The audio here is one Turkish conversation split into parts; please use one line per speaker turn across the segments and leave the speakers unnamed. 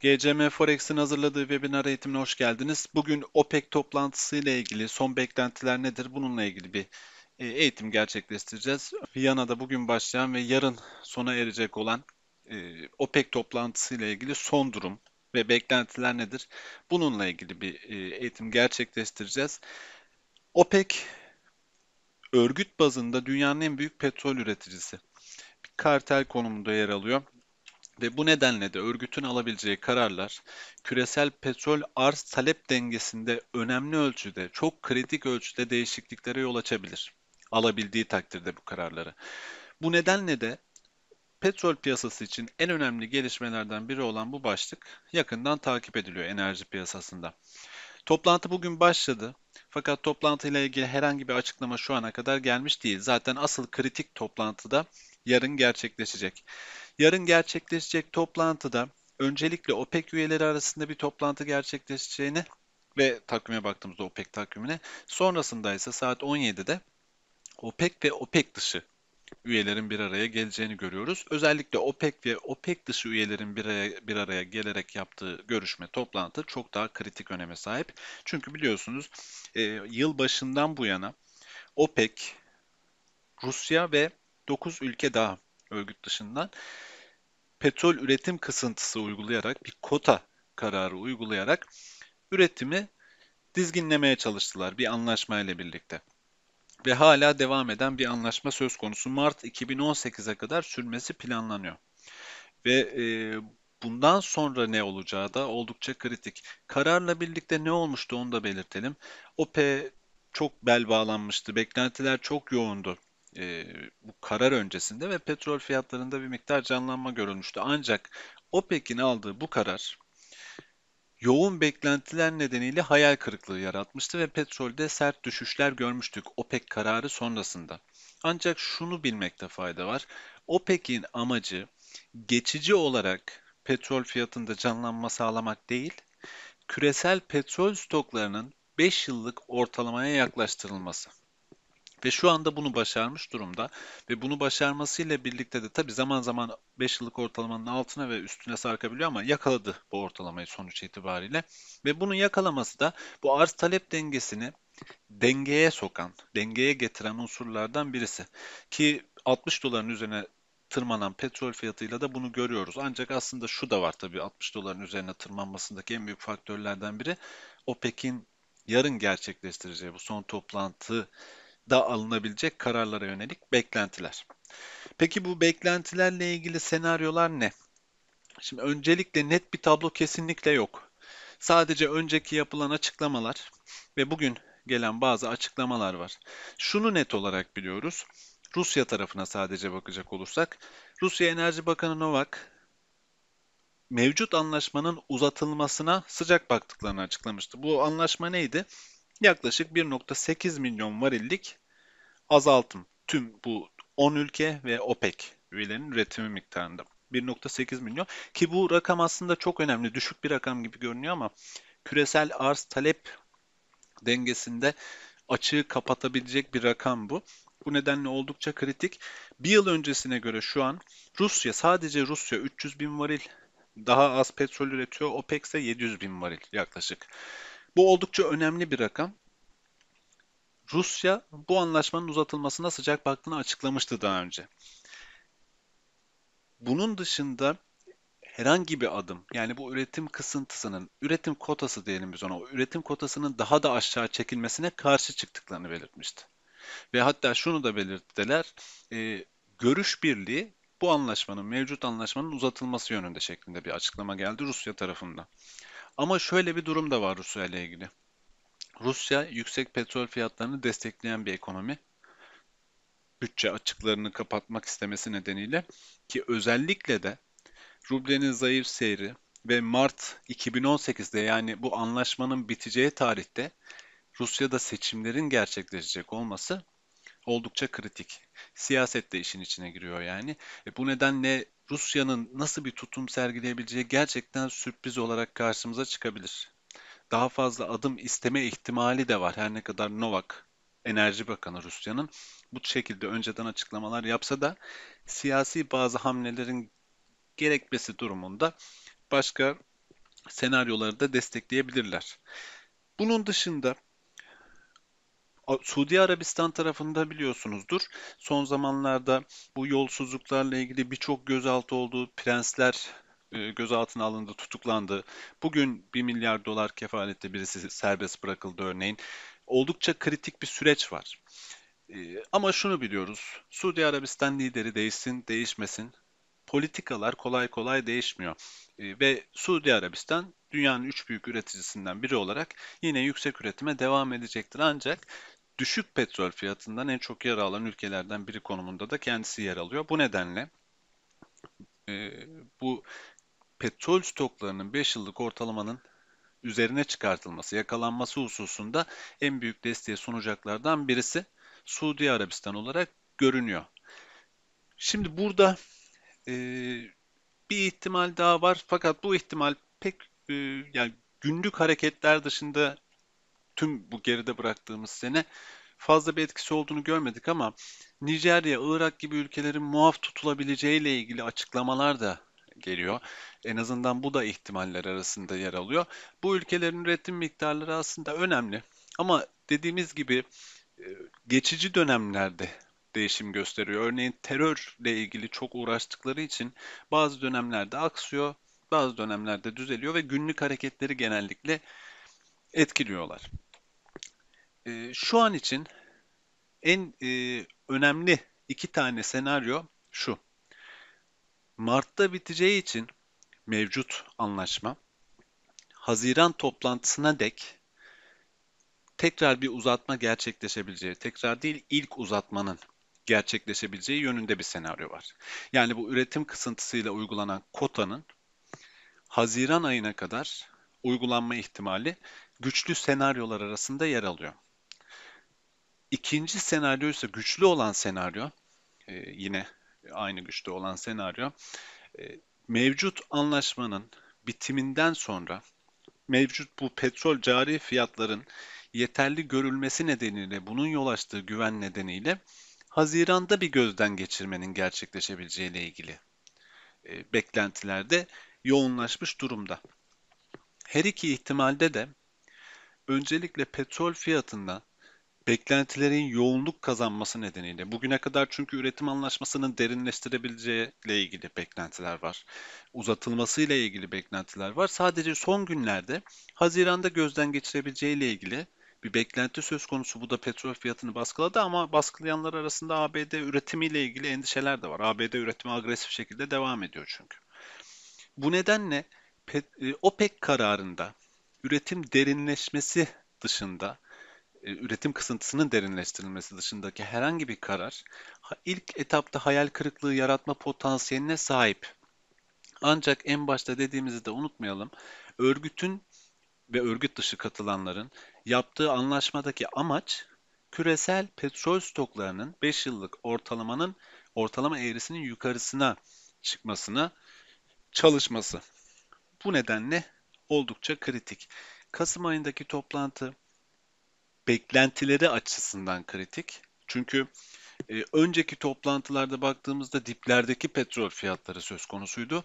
GCM Forex'in hazırladığı webinar eğitimine hoş geldiniz. Bugün OPEC toplantısı ile ilgili son beklentiler nedir? Bununla ilgili bir e, eğitim gerçekleştireceğiz. Viyana'da bugün başlayan ve yarın sona erecek olan e, OPEC toplantısı ile ilgili son durum ve beklentiler nedir? Bununla ilgili bir e, eğitim gerçekleştireceğiz. OPEC örgüt bazında dünyanın en büyük petrol üreticisi kartel konumunda yer alıyor. Ve bu nedenle de örgütün alabileceği kararlar küresel petrol arz talep dengesinde önemli ölçüde, çok kritik ölçüde değişikliklere yol açabilir. Alabildiği takdirde bu kararları. Bu nedenle de petrol piyasası için en önemli gelişmelerden biri olan bu başlık yakından takip ediliyor enerji piyasasında. Toplantı bugün başladı. Fakat toplantıyla ilgili herhangi bir açıklama şu ana kadar gelmiş değil. Zaten asıl kritik toplantıda yarın gerçekleşecek. Yarın gerçekleşecek toplantıda öncelikle OPEC üyeleri arasında bir toplantı gerçekleşeceğini ve takvime baktığımızda OPEC takvimine sonrasında ise saat 17'de OPEC ve OPEC dışı üyelerin bir araya geleceğini görüyoruz. Özellikle OPEC ve OPEC dışı üyelerin bir araya, bir araya gelerek yaptığı görüşme, toplantı çok daha kritik öneme sahip. Çünkü biliyorsunuz e, yıl başından bu yana OPEC, Rusya ve 9 ülke daha örgüt dışından petrol üretim kısıntısı uygulayarak bir kota kararı uygulayarak üretimi dizginlemeye çalıştılar bir anlaşma ile birlikte. Ve hala devam eden bir anlaşma söz konusu Mart 2018'e kadar sürmesi planlanıyor. Ve e, bundan sonra ne olacağı da oldukça kritik. Kararla birlikte ne olmuştu onu da belirtelim. OPE çok bel bağlanmıştı, beklentiler çok yoğundu e, bu karar öncesinde ve petrol fiyatlarında bir miktar canlanma görülmüştü. Ancak OPEC'in aldığı bu karar yoğun beklentiler nedeniyle hayal kırıklığı yaratmıştı ve petrolde sert düşüşler görmüştük OPEC kararı sonrasında. Ancak şunu bilmekte fayda var. OPEC'in amacı geçici olarak petrol fiyatında canlanma sağlamak değil, küresel petrol stoklarının 5 yıllık ortalamaya yaklaştırılması. Ve şu anda bunu başarmış durumda. Ve bunu başarmasıyla birlikte de tabii zaman zaman 5 yıllık ortalamanın altına ve üstüne sarkabiliyor ama yakaladı bu ortalamayı sonuç itibariyle. Ve bunun yakalaması da bu arz talep dengesini dengeye sokan, dengeye getiren unsurlardan birisi. Ki 60 doların üzerine tırmanan petrol fiyatıyla da bunu görüyoruz. Ancak aslında şu da var tabii 60 doların üzerine tırmanmasındaki en büyük faktörlerden biri OPEC'in yarın gerçekleştireceği bu son toplantı da alınabilecek kararlara yönelik beklentiler. Peki bu beklentilerle ilgili senaryolar ne? Şimdi öncelikle net bir tablo kesinlikle yok. Sadece önceki yapılan açıklamalar ve bugün gelen bazı açıklamalar var. Şunu net olarak biliyoruz. Rusya tarafına sadece bakacak olursak, Rusya Enerji Bakanı Novak mevcut anlaşmanın uzatılmasına sıcak baktıklarını açıklamıştı. Bu anlaşma neydi? Yaklaşık 1.8 milyon varillik azaltım tüm bu 10 ülke ve OPEC üyelerinin üretimi miktarında. 1.8 milyon ki bu rakam aslında çok önemli. Düşük bir rakam gibi görünüyor ama küresel arz talep dengesinde açığı kapatabilecek bir rakam bu. Bu nedenle oldukça kritik. Bir yıl öncesine göre şu an Rusya sadece Rusya 300 bin varil daha az petrol üretiyor. OPEC ise 700 bin varil yaklaşık. Bu oldukça önemli bir rakam. Rusya bu anlaşmanın uzatılmasına sıcak baktığını açıklamıştı daha önce. Bunun dışında herhangi bir adım yani bu üretim kısıntısının, üretim kotası diyelim biz ona, o üretim kotasının daha da aşağı çekilmesine karşı çıktıklarını belirtmişti. Ve hatta şunu da belirttiler, e, görüş birliği bu anlaşmanın, mevcut anlaşmanın uzatılması yönünde şeklinde bir açıklama geldi Rusya tarafından. Ama şöyle bir durum da var Rusya ile ilgili. Rusya yüksek petrol fiyatlarını destekleyen bir ekonomi. Bütçe açıklarını kapatmak istemesi nedeniyle ki özellikle de rublenin zayıf seyri ve Mart 2018'de yani bu anlaşmanın biteceği tarihte Rusya'da seçimlerin gerçekleşecek olması oldukça kritik. Siyaset de işin içine giriyor yani. E bu nedenle Rusya'nın nasıl bir tutum sergileyebileceği gerçekten sürpriz olarak karşımıza çıkabilir daha fazla adım isteme ihtimali de var. Her ne kadar Novak Enerji Bakanı Rusya'nın bu şekilde önceden açıklamalar yapsa da siyasi bazı hamlelerin gerekmesi durumunda başka senaryoları da destekleyebilirler. Bunun dışında Suudi Arabistan tarafında biliyorsunuzdur. Son zamanlarda bu yolsuzluklarla ilgili birçok gözaltı olduğu prensler e, gözaltına alındı, tutuklandı. Bugün 1 milyar dolar kefalette birisi serbest bırakıldı örneğin. Oldukça kritik bir süreç var. E, ama şunu biliyoruz. Suudi Arabistan lideri değişsin, değişmesin. Politikalar kolay kolay değişmiyor. E, ve Suudi Arabistan dünyanın üç büyük üreticisinden biri olarak yine yüksek üretime devam edecektir. Ancak düşük petrol fiyatından en çok yer alan ülkelerden biri konumunda da kendisi yer alıyor. Bu nedenle bu petrol stoklarının 5 yıllık ortalamanın üzerine çıkartılması, yakalanması hususunda en büyük desteği sunacaklardan birisi Suudi Arabistan olarak görünüyor. Şimdi burada e, bir ihtimal daha var fakat bu ihtimal pek e, yani günlük hareketler dışında tüm bu geride bıraktığımız sene fazla bir etkisi olduğunu görmedik ama Nijerya, Irak gibi ülkelerin muaf tutulabileceğiyle ilgili açıklamalar da geliyor. En azından bu da ihtimaller arasında yer alıyor. Bu ülkelerin üretim miktarları aslında önemli. Ama dediğimiz gibi e, geçici dönemlerde değişim gösteriyor. Örneğin terörle ilgili çok uğraştıkları için bazı dönemlerde aksıyor, bazı dönemlerde düzeliyor ve günlük hareketleri genellikle etkiliyorlar. E, şu an için en e, önemli iki tane senaryo şu. Mart'ta biteceği için mevcut anlaşma Haziran toplantısına dek tekrar bir uzatma gerçekleşebileceği, tekrar değil ilk uzatmanın gerçekleşebileceği yönünde bir senaryo var. Yani bu üretim kısıntısıyla uygulanan kotanın Haziran ayına kadar uygulanma ihtimali güçlü senaryolar arasında yer alıyor. İkinci senaryo ise güçlü olan senaryo e, yine aynı güçte olan senaryo e, mevcut anlaşmanın bitiminden sonra mevcut bu petrol cari fiyatların yeterli görülmesi nedeniyle bunun yol açtığı güven nedeniyle Haziran'da bir gözden geçirmenin gerçekleşebileceğiyle ilgili e, beklentilerde yoğunlaşmış durumda. Her iki ihtimalde de öncelikle petrol fiyatında beklentilerin yoğunluk kazanması nedeniyle bugüne kadar çünkü üretim anlaşmasının derinleştirebileceği ile ilgili beklentiler var. Uzatılması ile ilgili beklentiler var. Sadece son günlerde Haziran'da gözden geçirebileceği ile ilgili bir beklenti söz konusu. Bu da petrol fiyatını baskıladı ama baskılayanlar arasında ABD üretimiyle ilgili endişeler de var. ABD üretimi agresif şekilde devam ediyor çünkü. Bu nedenle e, OPEC kararında üretim derinleşmesi dışında e, üretim kısıntısının derinleştirilmesi dışındaki herhangi bir karar ilk etapta hayal kırıklığı yaratma potansiyeline sahip. Ancak en başta dediğimizi de unutmayalım. Örgütün ve örgüt dışı katılanların yaptığı anlaşmadaki amaç küresel petrol stoklarının 5 yıllık ortalamanın ortalama eğrisinin yukarısına çıkmasına çalışması. Bu nedenle oldukça kritik. Kasım ayındaki toplantı beklentileri açısından kritik. Çünkü e, önceki toplantılarda baktığımızda diplerdeki petrol fiyatları söz konusuydu.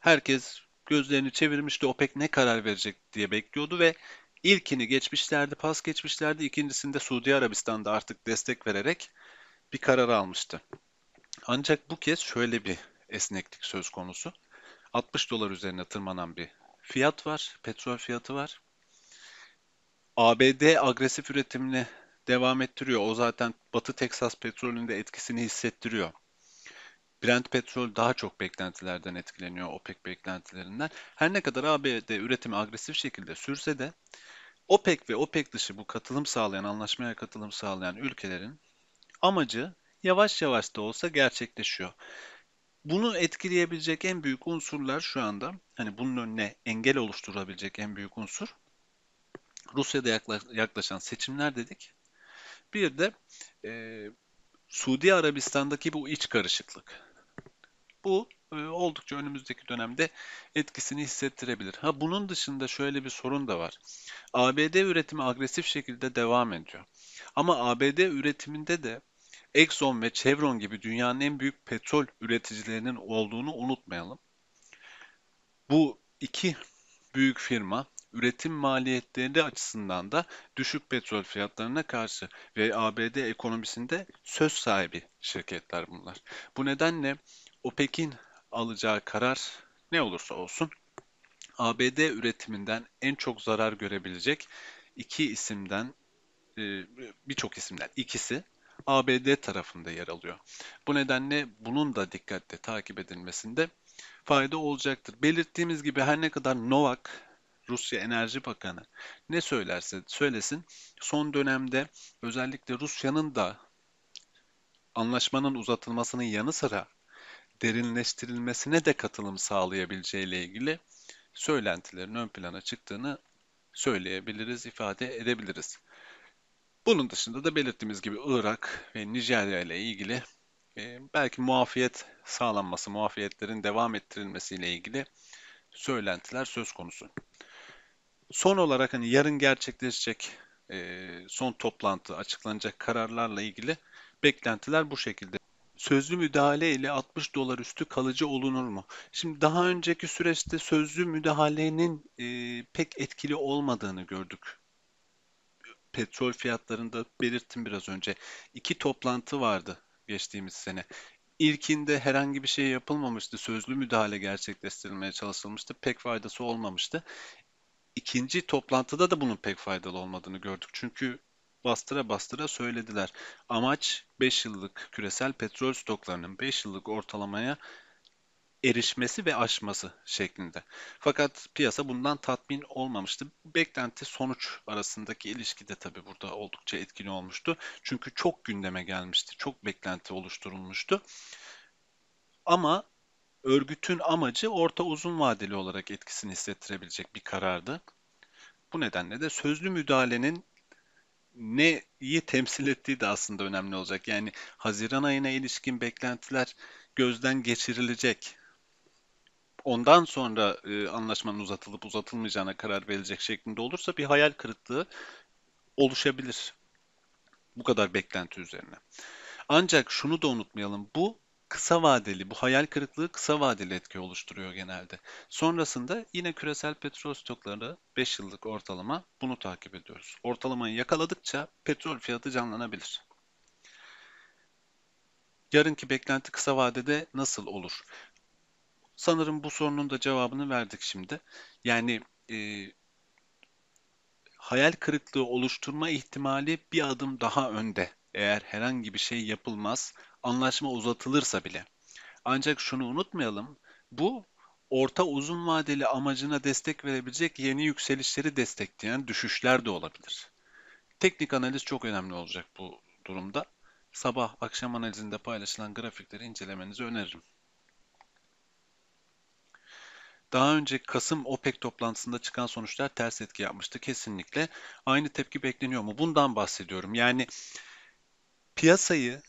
Herkes gözlerini çevirmişti. OPEC ne karar verecek diye bekliyordu ve ilkini geçmişlerdi, pas geçmişlerdi. İkincisinde Suudi Arabistan'da artık destek vererek bir karar almıştı. Ancak bu kez şöyle bir esneklik söz konusu. 60 dolar üzerine tırmanan bir fiyat var, petrol fiyatı var. ABD agresif üretimini devam ettiriyor. O zaten Batı Teksas petrolünde etkisini hissettiriyor. Brent petrol daha çok beklentilerden etkileniyor, OPEC beklentilerinden. Her ne kadar ABD üretimi agresif şekilde sürse de OPEC ve OPEC dışı bu katılım sağlayan, anlaşmaya katılım sağlayan ülkelerin amacı yavaş yavaş da olsa gerçekleşiyor. Bunu etkileyebilecek en büyük unsurlar şu anda, hani bunun önüne engel oluşturabilecek en büyük unsur Rusya'da yaklaşan seçimler dedik. Bir de e, Suudi Arabistan'daki bu iç karışıklık. Bu e, oldukça önümüzdeki dönemde etkisini hissettirebilir. Ha bunun dışında şöyle bir sorun da var. ABD üretimi agresif şekilde devam ediyor. Ama ABD üretiminde de Exxon ve Chevron gibi dünyanın en büyük petrol üreticilerinin olduğunu unutmayalım. Bu iki büyük firma üretim maliyetleri açısından da düşük petrol fiyatlarına karşı ve ABD ekonomisinde söz sahibi şirketler bunlar. Bu nedenle OPEC'in alacağı karar ne olursa olsun ABD üretiminden en çok zarar görebilecek iki isimden e, birçok isimden ikisi ABD tarafında yer alıyor. Bu nedenle bunun da dikkatle takip edilmesinde fayda olacaktır. Belirttiğimiz gibi her ne kadar Novak Rusya Enerji Bakanı ne söylerse söylesin son dönemde özellikle Rusya'nın da anlaşmanın uzatılmasının yanı sıra derinleştirilmesine de katılım sağlayabileceğiyle ilgili söylentilerin ön plana çıktığını söyleyebiliriz, ifade edebiliriz. Bunun dışında da belirttiğimiz gibi Irak ve Nijerya ile ilgili e, belki muafiyet sağlanması, muafiyetlerin devam ettirilmesiyle ilgili söylentiler söz konusu. Son olarak hani yarın gerçekleşecek e, son toplantı açıklanacak kararlarla ilgili beklentiler bu şekilde. Sözlü müdahale ile 60 dolar üstü kalıcı olunur mu? Şimdi daha önceki süreçte sözlü müdahalenin e, pek etkili olmadığını gördük. Petrol fiyatlarında belirttim biraz önce. İki toplantı vardı geçtiğimiz sene. İlkinde herhangi bir şey yapılmamıştı. Sözlü müdahale gerçekleştirilmeye çalışılmıştı. Pek faydası olmamıştı ikinci toplantıda da bunun pek faydalı olmadığını gördük. Çünkü bastıra bastıra söylediler. Amaç 5 yıllık küresel petrol stoklarının 5 yıllık ortalamaya erişmesi ve aşması şeklinde. Fakat piyasa bundan tatmin olmamıştı. Beklenti sonuç arasındaki ilişki de tabii burada oldukça etkili olmuştu. Çünkü çok gündeme gelmişti, çok beklenti oluşturulmuştu. Ama örgütün amacı orta uzun vadeli olarak etkisini hissettirebilecek bir karardı. Bu nedenle de sözlü müdahalenin neyi temsil ettiği de aslında önemli olacak. Yani Haziran ayına ilişkin beklentiler gözden geçirilecek. Ondan sonra e, anlaşmanın uzatılıp uzatılmayacağına karar verilecek şeklinde olursa bir hayal kırıklığı oluşabilir. Bu kadar beklenti üzerine. Ancak şunu da unutmayalım. Bu kısa vadeli bu hayal kırıklığı kısa vadeli etki oluşturuyor genelde. Sonrasında yine küresel petrol stokları 5 yıllık ortalama bunu takip ediyoruz. Ortalamayı yakaladıkça petrol fiyatı canlanabilir. Yarınki beklenti kısa vadede nasıl olur? Sanırım bu sorunun da cevabını verdik şimdi. Yani e, hayal kırıklığı oluşturma ihtimali bir adım daha önde. Eğer herhangi bir şey yapılmaz, anlaşma uzatılırsa bile. Ancak şunu unutmayalım. Bu orta uzun vadeli amacına destek verebilecek yeni yükselişleri destekleyen düşüşler de olabilir. Teknik analiz çok önemli olacak bu durumda. Sabah akşam analizinde paylaşılan grafikleri incelemenizi öneririm. Daha önce Kasım OPEC toplantısında çıkan sonuçlar ters etki yapmıştı kesinlikle. Aynı tepki bekleniyor mu? Bundan bahsediyorum. Yani piyasayı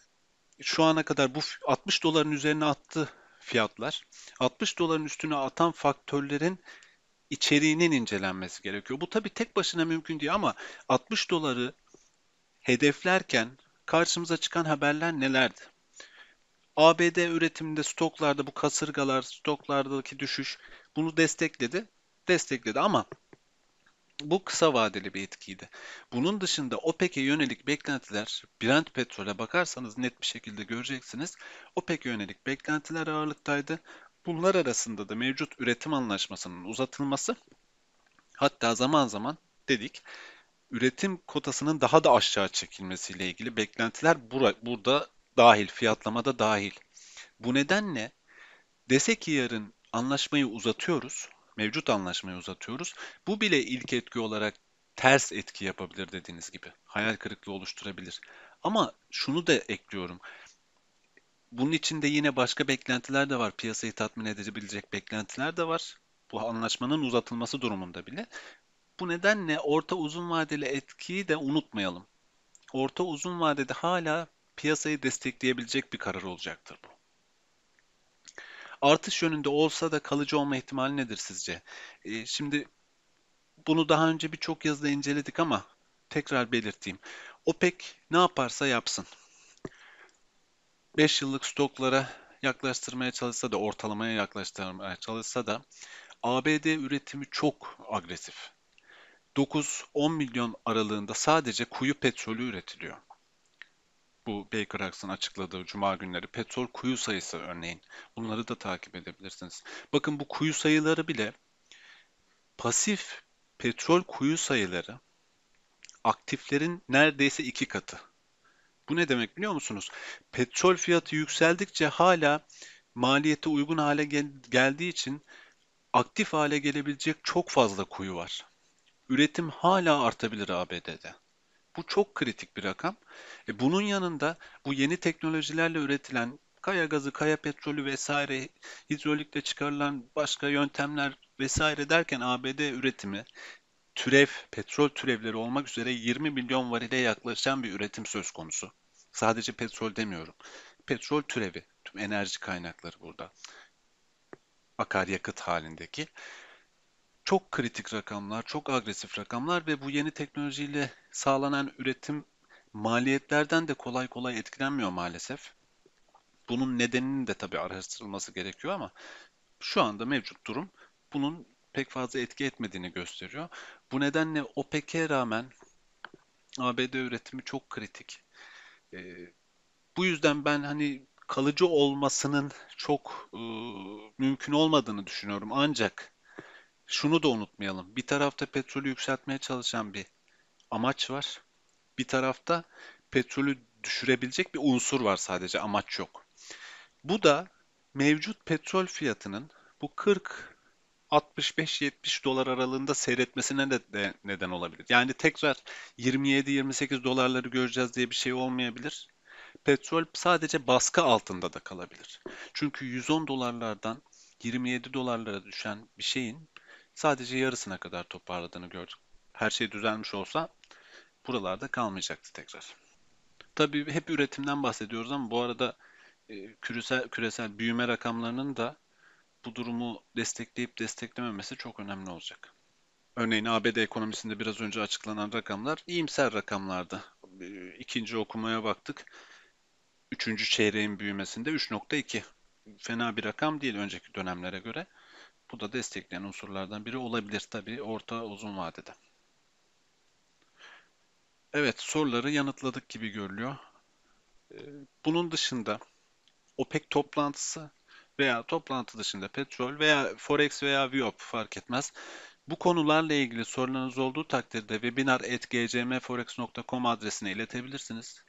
şu ana kadar bu 60 doların üzerine attı fiyatlar. 60 doların üstüne atan faktörlerin içeriğinin incelenmesi gerekiyor. Bu tabii tek başına mümkün değil ama 60 doları hedeflerken karşımıza çıkan haberler nelerdi? ABD üretiminde stoklarda bu kasırgalar, stoklardaki düşüş bunu destekledi. Destekledi ama bu kısa vadeli bir etkiydi. Bunun dışında OPEC'e yönelik beklentiler, Brent petrole bakarsanız net bir şekilde göreceksiniz. OPEC'e yönelik beklentiler ağırlıktaydı. Bunlar arasında da mevcut üretim anlaşmasının uzatılması, hatta zaman zaman dedik üretim kotasının daha da aşağı çekilmesiyle ilgili beklentiler bura, burada dahil, fiyatlamada dahil. Bu nedenle dese ki yarın anlaşmayı uzatıyoruz, mevcut anlaşmayı uzatıyoruz. Bu bile ilk etki olarak ters etki yapabilir dediğiniz gibi. Hayal kırıklığı oluşturabilir. Ama şunu da ekliyorum. Bunun içinde yine başka beklentiler de var. Piyasayı tatmin edebilecek beklentiler de var. Bu anlaşmanın uzatılması durumunda bile. Bu nedenle orta uzun vadeli etkiyi de unutmayalım. Orta uzun vadede hala piyasayı destekleyebilecek bir karar olacaktır bu artış yönünde olsa da kalıcı olma ihtimali nedir sizce? E, şimdi bunu daha önce birçok yazıda inceledik ama tekrar belirteyim. OPEC ne yaparsa yapsın. 5 yıllık stoklara yaklaştırmaya çalışsa da ortalamaya yaklaştırmaya çalışsa da ABD üretimi çok agresif. 9-10 milyon aralığında sadece kuyu petrolü üretiliyor bu Baker Aks'ın açıkladığı cuma günleri petrol kuyu sayısı örneğin. Bunları da takip edebilirsiniz. Bakın bu kuyu sayıları bile pasif petrol kuyu sayıları aktiflerin neredeyse iki katı. Bu ne demek biliyor musunuz? Petrol fiyatı yükseldikçe hala maliyete uygun hale gel geldiği için aktif hale gelebilecek çok fazla kuyu var. Üretim hala artabilir ABD'de. Bu çok kritik bir rakam. E bunun yanında bu yeni teknolojilerle üretilen kaya gazı, kaya petrolü vesaire, hidrolikle çıkarılan başka yöntemler vesaire derken ABD üretimi türev, petrol türevleri olmak üzere 20 milyon varile yaklaşan bir üretim söz konusu. Sadece petrol demiyorum. Petrol türevi, tüm enerji kaynakları burada akaryakıt halindeki çok kritik rakamlar, çok agresif rakamlar ve bu yeni teknolojiyle sağlanan üretim maliyetlerden de kolay kolay etkilenmiyor maalesef. Bunun nedeninin de tabii araştırılması gerekiyor ama şu anda mevcut durum bunun pek fazla etki etmediğini gösteriyor. Bu nedenle OPEC'e rağmen ABD üretimi çok kritik. E, bu yüzden ben hani kalıcı olmasının çok e, mümkün olmadığını düşünüyorum. Ancak şunu da unutmayalım. Bir tarafta petrolü yükseltmeye çalışan bir amaç var. Bir tarafta petrolü düşürebilecek bir unsur var sadece amaç yok. Bu da mevcut petrol fiyatının bu 40 65-70 dolar aralığında seyretmesine de, de neden olabilir. Yani tekrar 27-28 dolarları göreceğiz diye bir şey olmayabilir. Petrol sadece baskı altında da kalabilir. Çünkü 110 dolarlardan 27 dolarlara düşen bir şeyin sadece yarısına kadar toparladığını gördük. Her şey düzelmiş olsa buralarda kalmayacaktı tekrar. Tabii hep üretimden bahsediyoruz ama bu arada e, küresel, küresel büyüme rakamlarının da bu durumu destekleyip desteklememesi çok önemli olacak. Örneğin ABD ekonomisinde biraz önce açıklanan rakamlar iyimser rakamlardı. E, ikinci okumaya baktık. Üçüncü çeyreğin büyümesinde 3.2. Fena bir rakam değil önceki dönemlere göre. Bu da destekleyen unsurlardan biri olabilir tabii orta uzun vadede. Evet soruları yanıtladık gibi görülüyor. Ee, bunun dışında OPEC toplantısı veya toplantı dışında petrol veya forex veya viop fark etmez. Bu konularla ilgili sorularınız olduğu takdirde webinar.gcmforex.com adresine iletebilirsiniz.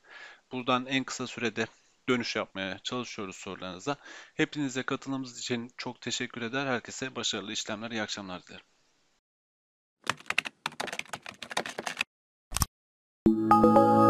Buradan en kısa sürede dönüş yapmaya çalışıyoruz sorularınıza. Hepinize katılımınız için çok teşekkür eder. Herkese başarılı işlemler, iyi akşamlar dilerim. Thank you.